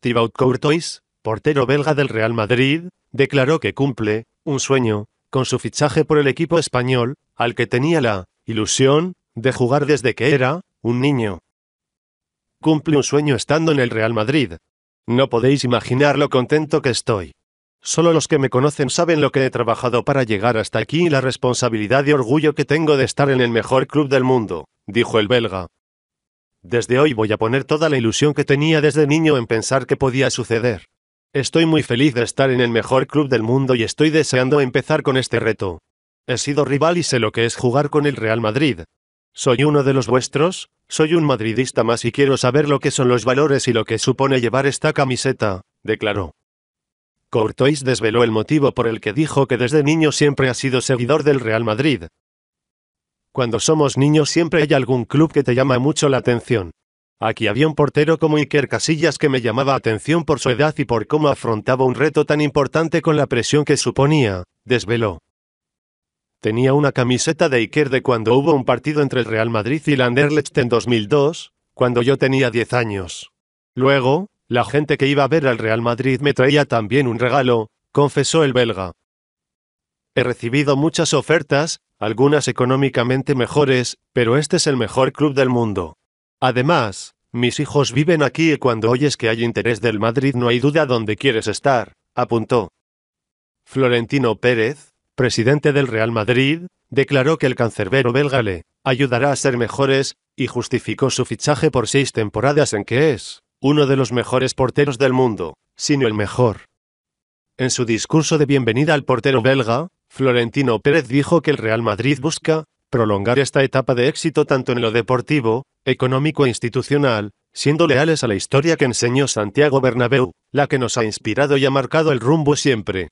Thibaut Courtois, portero belga del Real Madrid, declaró que cumple un sueño con su fichaje por el equipo español, al que tenía la ilusión de jugar desde que era un niño. Cumple un sueño estando en el Real Madrid. No podéis imaginar lo contento que estoy. Solo los que me conocen saben lo que he trabajado para llegar hasta aquí y la responsabilidad y orgullo que tengo de estar en el mejor club del mundo, dijo el belga. Desde hoy voy a poner toda la ilusión que tenía desde niño en pensar que podía suceder. Estoy muy feliz de estar en el mejor club del mundo y estoy deseando empezar con este reto. He sido rival y sé lo que es jugar con el Real Madrid. Soy uno de los vuestros, soy un madridista más y quiero saber lo que son los valores y lo que supone llevar esta camiseta, declaró. Courtois desveló el motivo por el que dijo que desde niño siempre ha sido seguidor del Real Madrid. Cuando somos niños siempre hay algún club que te llama mucho la atención. Aquí había un portero como Iker Casillas que me llamaba atención por su edad y por cómo afrontaba un reto tan importante con la presión que suponía, desveló. Tenía una camiseta de Iker de cuando hubo un partido entre el Real Madrid y el Anderlecht en 2002, cuando yo tenía 10 años. Luego, la gente que iba a ver al Real Madrid me traía también un regalo, confesó el belga. He recibido muchas ofertas, algunas económicamente mejores, pero este es el mejor club del mundo. Además, mis hijos viven aquí y cuando oyes que hay interés del Madrid no hay duda dónde quieres estar, apuntó. Florentino Pérez, presidente del Real Madrid, declaró que el cancerbero belga le ayudará a ser mejores, y justificó su fichaje por seis temporadas en que es uno de los mejores porteros del mundo, sino el mejor. En su discurso de bienvenida al portero belga, Florentino Pérez dijo que el Real Madrid busca prolongar esta etapa de éxito tanto en lo deportivo, económico e institucional, siendo leales a la historia que enseñó Santiago Bernabéu, la que nos ha inspirado y ha marcado el rumbo siempre.